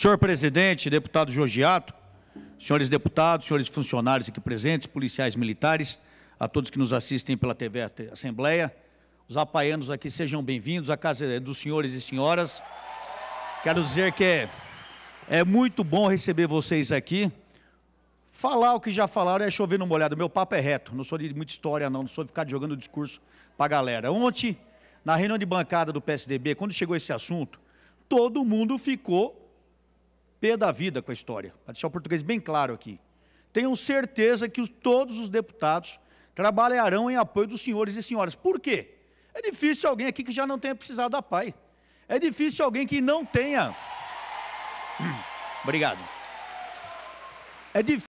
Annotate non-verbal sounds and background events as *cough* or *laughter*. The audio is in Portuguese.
Senhor presidente, deputado Jorgiato, senhores deputados, senhores funcionários aqui presentes, policiais militares, a todos que nos assistem pela TV Assembleia, os apaianos aqui sejam bem-vindos, à casa dos senhores e senhoras. Quero dizer que é, é muito bom receber vocês aqui. Falar o que já falaram é chover no molhado. Meu papo é reto, não sou de muita história, não, não sou de ficar jogando discurso para a galera. Ontem, na reunião de bancada do PSDB, quando chegou esse assunto, todo mundo ficou pé da vida com a história, para deixar o português bem claro aqui. Tenham certeza que os, todos os deputados trabalharão em apoio dos senhores e senhoras. Por quê? É difícil alguém aqui que já não tenha precisado da PAI. É difícil alguém que não tenha. *clears throat* Obrigado. É difícil.